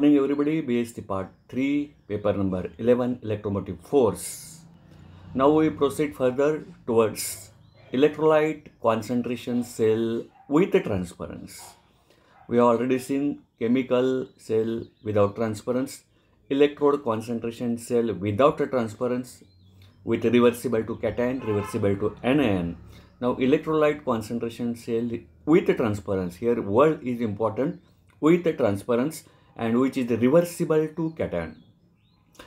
morning everybody BST part 3 paper number 11 electromotive force now we proceed further towards electrolyte concentration cell with the transparence. we have already seen chemical cell without transparence, electrode concentration cell without a transparence with reversible to cation reversible to anion now electrolyte concentration cell with a transparence, here word is important with a transparence and which is reversible to cation.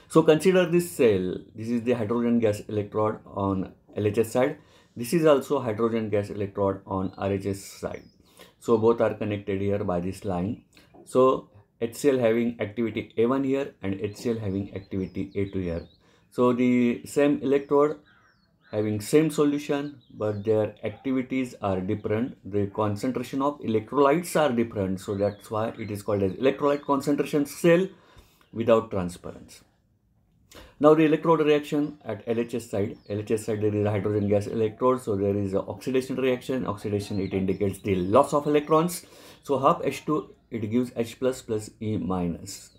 So consider this cell. This is the hydrogen gas electrode on LHS side. This is also hydrogen gas electrode on RHS side. So both are connected here by this line. So HCl having activity A1 here and HCl having activity A2 here. So the same electrode having same solution but their activities are different the concentration of electrolytes are different so that's why it is called as electrolyte concentration cell without transparency. now the electrode reaction at LHS side LHS side there is a hydrogen gas electrode so there is oxidation reaction oxidation it indicates the loss of electrons so half H2 it gives H plus plus E minus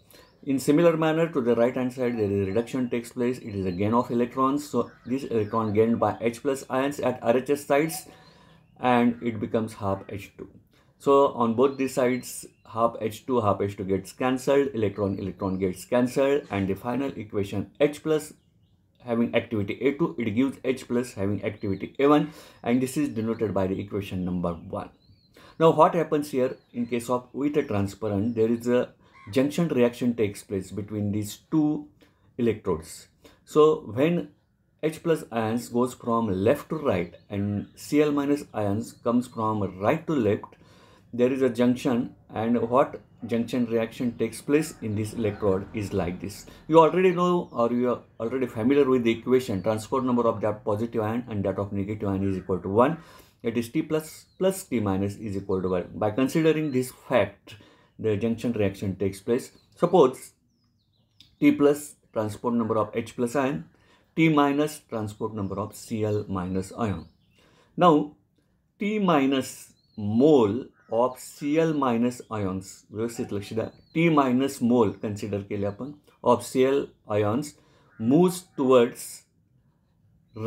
in similar manner to the right hand side there is reduction takes place, it is a gain of electrons. So this electron gained by H plus ions at RHS sites and it becomes half H2. So on both these sides half H2 half H2 gets cancelled, electron electron gets cancelled and the final equation H plus having activity A2 it gives H plus having activity A1 and this is denoted by the equation number 1. Now what happens here in case of with a transparent there is a junction reaction takes place between these two electrodes. So when H plus ions goes from left to right and Cl minus ions comes from right to left, there is a junction and what junction reaction takes place in this electrode is like this. You already know or you are already familiar with the equation transport number of that positive ion and that of negative ion is equal to 1. It is T plus plus T minus is equal to 1. By considering this fact, the reaction reaction place suppose T plus transport number of H plus ion T minus transport number of C L minus ion. Now T minus mole of C L minus ions व्यवस्थित लक्ष द्या T minus mole consider केले आपण of C L ions moves towards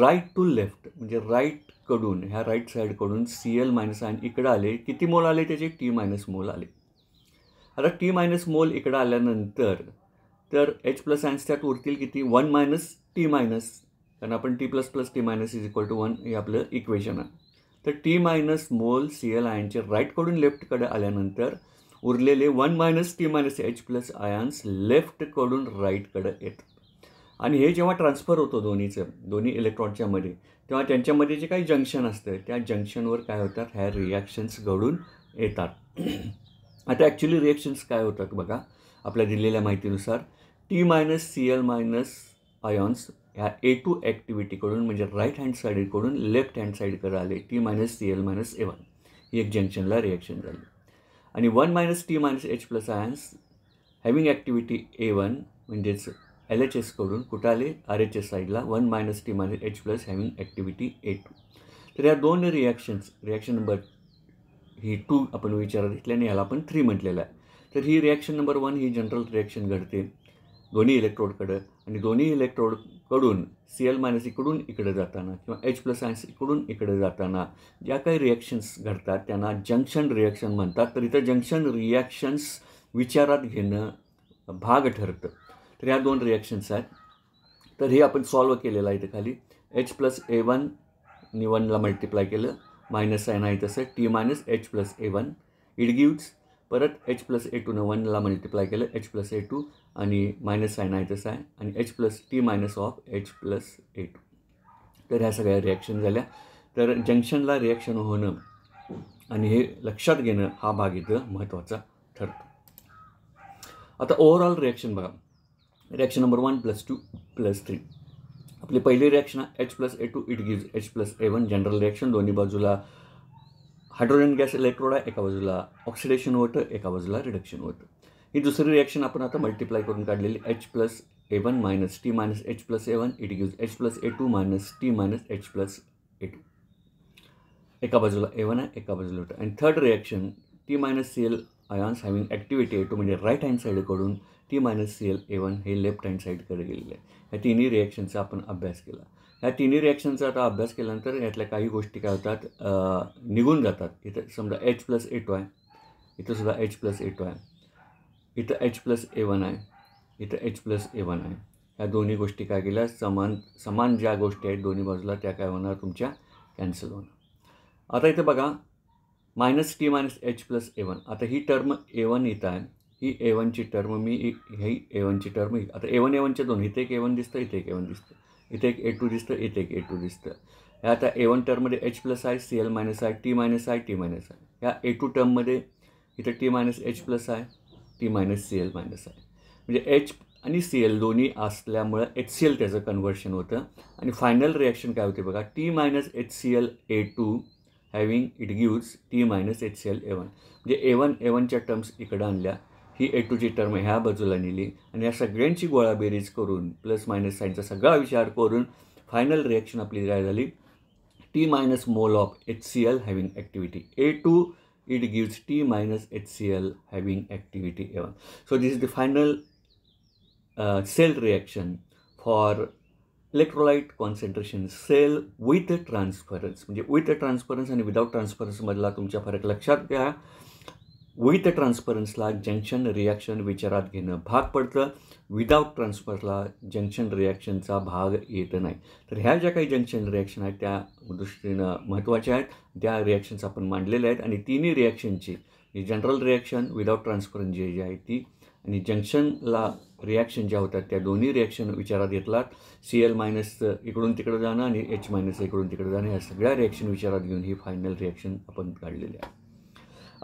right to left म्हणजे राईटकडून ह्या right साईडकडून C L minus ion इकडं आले किती मोल आले त्याचे टी मायनस मोल आले आता टी मायनस मोल इकडं आल्यानंतर तर एच प्लस त्यात उरतील किती वन मायनस टी मायनस कारण आपण T plus plus T minus is equal to one हे आपलं इक्वेशन आहे तर T minus mole C L आयनचे राईटकडून लेफ्टकडे आल्यानंतर उरलेले one minus T minus H plus ions लेफ्टकडून राईटकडे येतात आणि हे जेव्हा ट्रान्सफर होतो दोन्हीचं दोन्ही इलेक्ट्रॉनच्यामध्ये मध्ये तेव्हा त्यांच्यामध्ये जे काही जंक्शन असतं त्या जंक्शनवर काय होतात ह्या रिॲक्शन्स घडून येतात आता ॲक्च्युली रिॲक्शन्स काय होतात बघा आपल्या दिलेल्या माहितीनुसार T minus C L minus ions ह्या ए टू ॲक्टिव्हिटीकडून म्हणजे राईट हँड साईडकडून लेफ्ट हँड साईडकडे आले T minus C L minus A one ही एक जंक्शनला रिॲक्शन झाली आणि one minus T minus H plus ions having activity A one म्हणजेच एल एच एसकडून कुठं आले आर एच एस साईडला one minus T minus H plus having activity A two तर या दोन रिॲक्शन्स रिॲक्शन नंबर ही टू आपण विचारात घेतल्याने याला आपण थ्री म्हटलेलं आहे तर ही रिॲक्शन नंबर वन ही जनरल रिॲक्शन घडते दोन्ही इलेक्ट्रोडकडं आणि दोन्ही इलेक्ट्रोडकडून सी एल मायनस इकडून इकडे जाताना किंवा एच प्लस आयन्स इकडून इकडे जाताना ज्या काही रिॲक्शन्स घडतात त्यांना जंक्शन रिॲक्शन म्हणतात तर इथं जंक्शन रिॲक्शन्स विचारात घेणं भाग ठरतं तर ह्या दोन रिॲक्शन्स आहेत तर हे आपण सॉल्व केलेलं आहे इथं खाली एच प्लस ए वन नि वनला मल्टिप्लाय केलं मायनस सायन आहे तसं T minus H plus A one it gives परत H plus A two one वनला मल्टिप्लाय केलं एच प्लस ए टू आणि मायनस सायन आहे तसं आहे आणि H plus T minus of H plus A two तर ह्या सगळ्या रिॲक्शन झाल्या तर जंक्शनला रिॲक्शन होणं आणि हे लक्षात घेणं हा भाग इथं महत्त्वाचा ठरतो आता ओव्हरऑल रिॲक्शन बघा reaction number one plus two plus three आपली पहिली रिॲक्शन आहे H plus A two it gives H plus A one general reaction दोन्ही बाजूला हायड्रोजन गॅस इलेक्ट्रोड आहे एका बाजूला ऑक्सिडेशन होतं एका बाजूला रिडक्शन होतं ही दुसरी रिॲक्शन आपण आता मल्टिप्लाय करून काढलेली H plus A one minus T minus H plus A one it gives H plus A two minus T minus H plus A two एका बाजूला ए वन आहे एका बाजूला होतं आणि third reaction T minus C L ions having activity two म्हणजे right hand साईडकडून T minus C L A one हे लेफ्ट हँड साईडकडे गेलेले आहे ह्या तिन्ही रिॲक्शनचा आपण अभ्यास केला ह्या तिन्ही रिॲक्शनचा आता अभ्यास केल्यानंतर यातल्या काही गोष्टी काय होतात निघून जातात इथं समजा एच प्लस ए टू आहे इथं सुद्धा एच प्लस ए टू आहे इथं एच प्लस ए वन आहे इथं एच प्लस ए वन आहे ह्या दोन्ही गोष्टी काय केल्या समान समान ज्या गोष्टी आहेत दोन्ही बाजूला त्या काय होणार तुमच्या कॅन्सल होणार आता इथं बघा minus T minus H plus A one आता ही टर्म ए वन येत आहे ही ए वनची टर्म मी ही ए वनची टर्म ही आता ए वन ए वनच्या दोन इथे एक ए वन दिसतं इथे एक ए वन दिसतं इथे एक ए टू दिसतं इथे एक ए टू दिसतं आता ए वन टर्ममध्ये H plus I C L minus I T minus I T minus I ह्या ए टू टर्ममध्ये इथे T minus H plus I T minus C L minus I म्हणजे एच आणि सी एल दोन्ही असल्यामुळं H C L त्याचं conversion होतं आणि फायनल रिॲक्शन काय होते बघा T minus H C L A two having it gives T minus H C L A one म्हणजे ए वन ए वनच्या टर्म्स इकडं आणल्या ही ए टूची टर्म ह्या बाजूला नेली आणि या सगळ्यांची गोळा बेरीज करून प्लस मायनस साईनचा सगळा विचार करून फायनल रिॲक्शन आपली काय झाली T minus mole of H C L having activity A two it gives T minus H C L having activity A one so this is the final cell reaction for electrolyte concentration cell with transference म्हणजे with transference आणि without ट्रान्सफरन्समधला तुमच्या फरक लक्षात घ्या with ट्रान्सफरन्सला junction reaction विचारात घेणं भाग पडतं विदाऊट ट्रान्सफरला जंक्शन रिॲक्शनचा भाग येत नाही तर ह्या ज्या काही जंक्शन रिॲक्शन आहेत त्या दृष्टीनं महत्त्वाच्या आहेत त्या रिॲक्शन्स आपण मांडलेल्या आहेत आणि तिन्ही रिॲक्शनची जनरल रिॲक्शन विदाऊट ट्रान्सफरन्स जी जी आहे ती आणि जंक्शनला रिॲक्शन ज्या होतात त्या दोन्ही रिॲक्शन विचारात घेतलात सी एल मायनस इकडून तिकडं जाणं आणि एच मायनस इकडून तिकडे जाणं या सगळ्या रिॲक्शन विचारात घेऊन ही फायनल रिॲक्शन आपण काढलेली आहे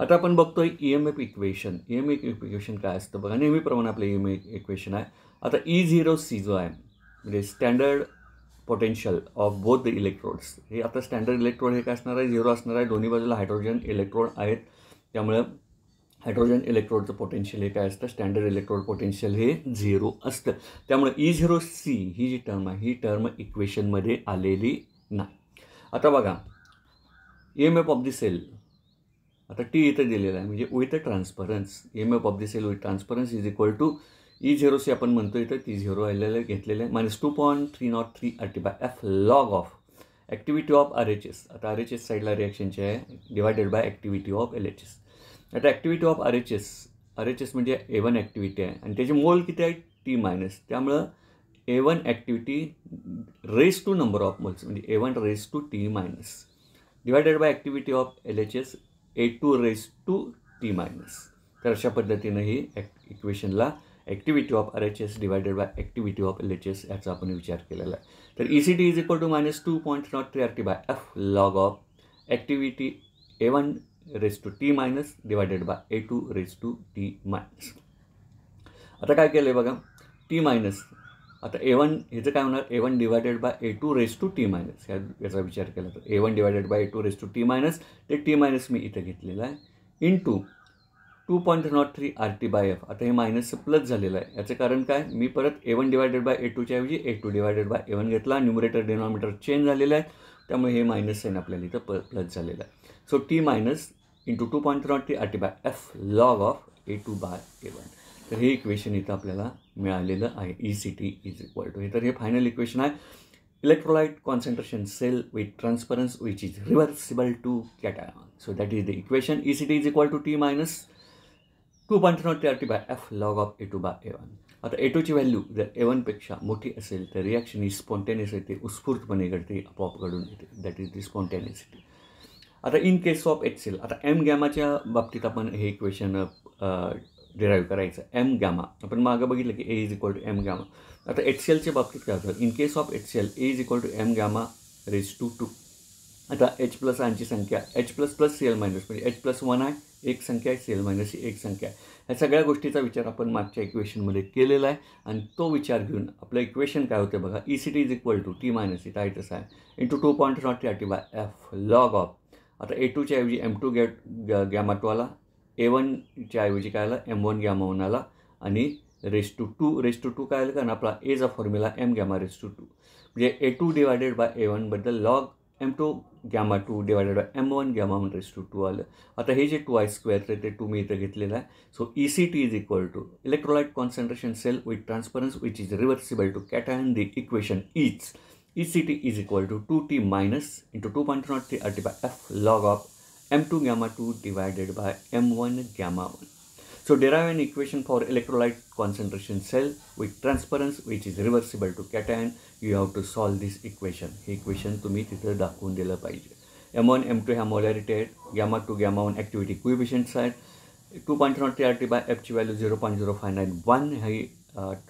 आता आपण बघतो E M F equation E M F equation काय असतं बघा नेहमीप्रमाणे आपलं ई एम एफ इक्वेशन आहे आता ई झिरो सी जो आहे म्हणजे standard potential of both the electrodes हे आता स्टँडर्ड इलेक्ट्रोड हे काय असणार आहे झिरो असणार आहे दोन्ही बाजूला हायड्रोजन इलेक्ट्रोड आहेत त्यामुळं हायड्रोजन इलेक्ट्रोडचं पोटेन्शियल हे काय असतं स्टँडर्ड इलेक्ट्रोड पोटेन्शियल हे झिरो असतं त्यामुळे ई झिरो सी ही जी टर्म आहे ही टर्म इक्वेशनमध्ये आलेली नाही आता बघा E M F of the cell आता टी इथं दिलेलं आहे म्हणजे with transference E M F of the cell with transference is equal to E zero C आपण म्हणतो इथं ती झिरो आलेलं घेतलेलं आहे minus two point three nought three R T by F log of activity of R H S आता R H S साईडला रिॲक्शनचे आहे divided by activity of L H S आता activity of R H S R H S म्हणजे A one activity आहे आणि त्याचे मोल किती आहे टी मायनस त्यामुळं A one activity raise to number of moles म्हणजे A one raise to T minus divided by activity of L H S A two raise to T minus तर अशा पद्धतीनं ही ॲक् इक्वेशनला activity of R H S divided by activity of L H S याचा आपण विचार केलेला आहे तर E C T is equal to minus two point nought three R T by F log of activity A one raise to T minus divided by A two raise to T minus आता काय केलं आहे बघा T minus आता A one ह्याचं काय होणार A one divided by A two raise to T minus ह्या याचा विचार केला तर A one divided by A two raise to T minus ते टी मायनस मी इथं घेतलेलं आहे in to two point nought three R T by F आता हे मायनस प्लस झालेलं आहे याचं कारण काय मी परत A one divided by A टूच्या ऐवजी A two divided by A one घेतला न्युमरेटर डिनॉमिनेटर चेंज झालेलं आहे त्यामुळे हे मायनस साईन आपल्याला इथं प प्लस झालेलं आहे so T minus into two point not T R T by F log of A two by A one तर हे इक्वेशन इथं आपल्याला मिळालेलं आहे E C T is equal to हे तर हे फायनल इक्वेशन आहे electrolyte concentration cell with ट्रान्सपरन्स which is reversible to one so that is the equation E C T is equal to T minus two point not T R T by F log of A two by A one आता ए टूची value जर ए वनपेक्षा मोठी असेल तर reaction ही spontaneous येते उत्स्फूर्तपणे घडते आपोआप घडून येते दॅट इज द स्पॉन्टेनियसिटी आता in case of H cell आता एम गॅमाच्या बाबतीत आपण हे इक्वेशन डिराईव्ह करायचं एम गॅमा आपण मागं बघितलं की A is equal to M gamma आता एच सी एलच्या बाबतीत काय होतं in case of H C L A is equal to M gamma raise to two आता एच प्लस आणची संख्या H plus plus C L minus म्हणजे H plus one आहे एक संख्या आहे सी एल मायनस ही एक संख्या आहे ह्या सगळ्या गोष्टीचा विचार आपण मागच्या इक्वेशनमध्ये केलेला आहे आणि तो विचार घेऊन आपलं इक्वेशन काय होतं बघा E C T is equal to T minus T आहे तसं आहे into two point nought three R T by F log of आता ए टूच्या ऐवजी एम टू गॅ गॅमा टू आला ए वनच्या ऐवजी काय आला एम वन गॅमा वन आला आणि raise to two raise to two काय आलं कारण आपला एचा formula M gamma raise to two म्हणजे A two divided by A वनबद्दल log M two gamma two divided by M one gamma one raise to two आलं आता हे जे टू आय स्क्वेअर आहे ते टू मी इथं घेतलेलं आहे so E C T is equal to electrolyte concentration cell with ट्रान्सपरन्स which is reversible to and the equation is ECT is equal to 2t minus into 2.03 divided by f log of m2 gamma 2 divided by m1 gamma 1. So derive an equation for electrolyte concentration cell with transference which is reversible to cation. You have to solve this equation. Equation to meet this दाखवून दिलं पाहिजे M M1 M2 molarity आहेत gamma two gamma one activity क्विबिशन्स आहेत two by F, T value T by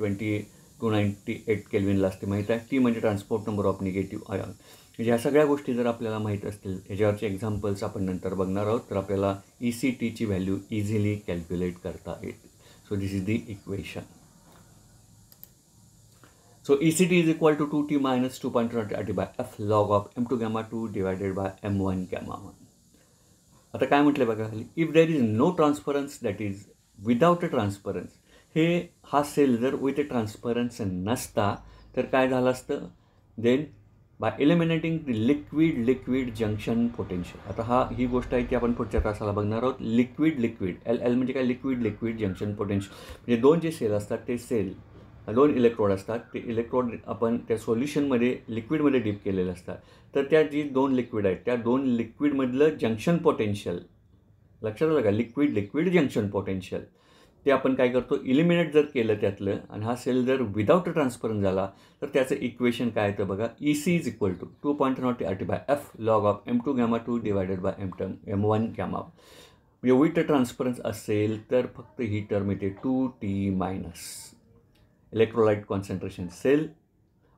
20 two ninety eight केल्विनला असते माहीत आहे ती म्हणजे transport number of negative ion म्हणजे ह्या सगळ्या गोष्टी जर आपल्याला माहीत असतील ह्याच्यावरचे एक्झाम्पल्स आपण नंतर बघणार आहोत तर आपल्याला ई सी टीची व्हॅल्यू इझिली कॅल्क्युलेट करता येईल so this is the equation so E C T is equal to two T minus two point T by F log of M two gamma two divided by M one gamma one आता काय म्हटलं बघा खाली if there is no transference that is without a transference हे हा sale जर with ट्रान्सपरन्स नसता तर काय झालं असतं then by eliminating the liquid liquid junction potential आता हा ही गोष्ट आहे ती आपण पुढच्या तासाला बघणार आहोत लिक्विड लिक्विड एल एल म्हणजे काय लिक्विड लिक्विड जंक्शन पोटेन्शियल म्हणजे दोन जे सेल असतात ते सेल दोन इलेक्ट्रोड असतात ते इलेक्ट्रोड आपण त्या सोल्युशनमध्ये लिक्विडमध्ये डीप केलेले असतात तर त्या जी दोन लिक्विड आहेत त्या दोन लिक्विडमधलं जंक्शन पोटेन्शियल लक्षात आलं का लिक्विड लिक्विड जंक्शन पोटेन्शियल ते आपण काय करतो इलिमिनेट जर केलं त्यातलं आणि हा सेल जर विदाउट ट्रान्सफरन झाला तर त्याचं इक्वेशन काय येतं बघा E C is equal to two point not T by F log of M two gamma two divided by M टम एम वन गॅमा एवढी तर ट्रान्सफरन्स असेल तर फक्त ही टर्म येते two T minus electrolyte concentration cell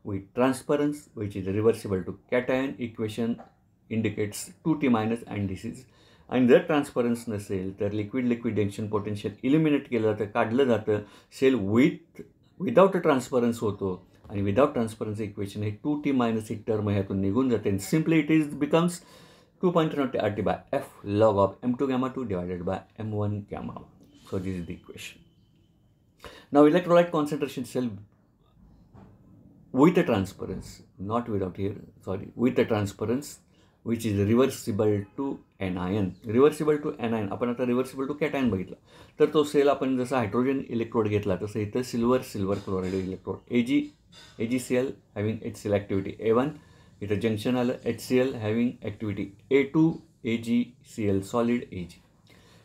with ट्रान्सपरन्स which is reversible to cation equation indicates two T minus and this is आणि जर ट्रान्सपरन्स नसेल तर liquid liquid junction potential eliminate केलं जातं काढलं जातं cell with without a transparence होतो आणि विदाऊट ट्रान्सपरन्स इक्वेशन हे टू टी मायनस एक टर्म ह्यातून निघून जाते simply it is becomes two point not R T by F log of M two gamma two divided by M one gamma so this is the equation now electrolyte concentration cell with a transparency, not without here, sorry, with a transparency which is reversible to anion reversible to anion आपण आता reversible to cation बघितलं तर तो sale आपण जसा hydrogen electrode घेतला तसं इथं silver silver chloride electrode A G A G C L having H C L activity A one इथं जंक्शन आलं H C L having activity A two A G C L solid A G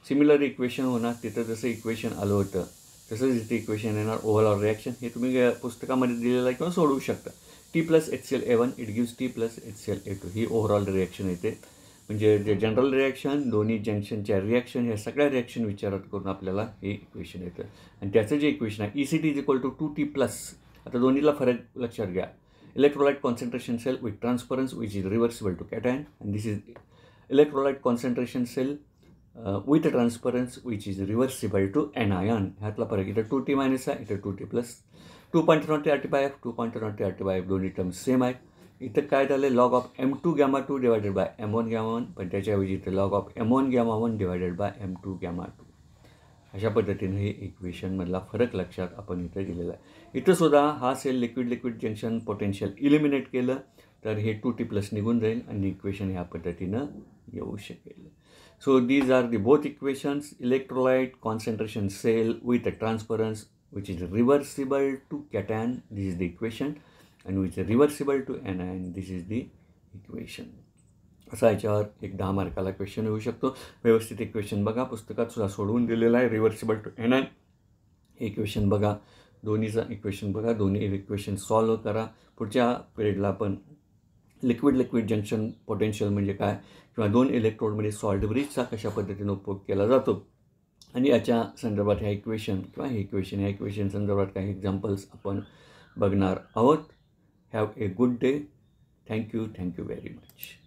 similar equation होणार तिथं जसं equation आलं होतं तसंच इथे equation येणार ओव्हरऑल रिॲक्शन हे तुम्ही पुस्तकामध्ये दिलेलं आहे किंवा सोडवू शकता T plus H C L A one it gives T plus H C L A two ही ओव्हरऑल रिॲक्शन येते म्हणजे जे जनरल रिॲक्शन दोन्ही जंक्शनच्या रिॲक्शन या सगळ्या रिॲक्शन विचारात करून आपल्याला हे इक्वेशन येतं आणि त्याचं जे इक्वेशन आहे E C T is equal to two T plus आता दोन्हीला फरक लक्षात घ्या electrolyte concentration cell with ट्रान्सपरन्स which is reversible to cation and this is electrolyte concentration cell with ट्रान्सपरन्स which is reversible to anion ह्यातला फरक इथं two T minus आहे इथं two T plus two point not R T by F two point not R T by F दोन्ही term same आहे इथं काय झालं log of M two gamma two divided by M one gamma one पण त्याच्याऐवजी इथं log of M one gamma one divided by M two gamma two अशा पद्धतीने हे इक्वेशनमधला फरक लक्षात आपण इथं दिलेला आहे इथं सुद्धा हा cell liquid liquid junction potential eliminate केलं तर हे टू टी प्लस निघून जाईल आणि इक्वेशन ह्या पद्धतीनं येऊ शकेल so these are the both equations electrolyte concentration cell with a transparence which is reversible to cation. This is the equation आणि which reversible to anion this is the equation असा याच्यावर एक दहा मार्काला question येऊ शकतो व्यवस्थित equation बघा पुस्तकात सुद्धा सोडवून दिलेला आहे रिव्हर्सिबल टू एन आय हे इक्वेशन बघा दोन्हीचा इक्वेशन बघा दोन्ही इक्वेशन सॉल्व करा पुढच्या पिरियडला आपण लिक्विड लिक्विड जंक्शन पोटेन्शियल म्हणजे काय किंवा दोन इलेक्ट्रोडमध्ये सॉल्ट ब्रिजचा कशा पद्धतीने उपयोग केला जातो आणि याच्या संदर्भात ह्या इक्वेशन किंवा हे इक्वेशन ह्या इक्वेशन संदर्भात काही एक्झाम्पल्स आपण बघणार आहोत have a good day thank you thank you very much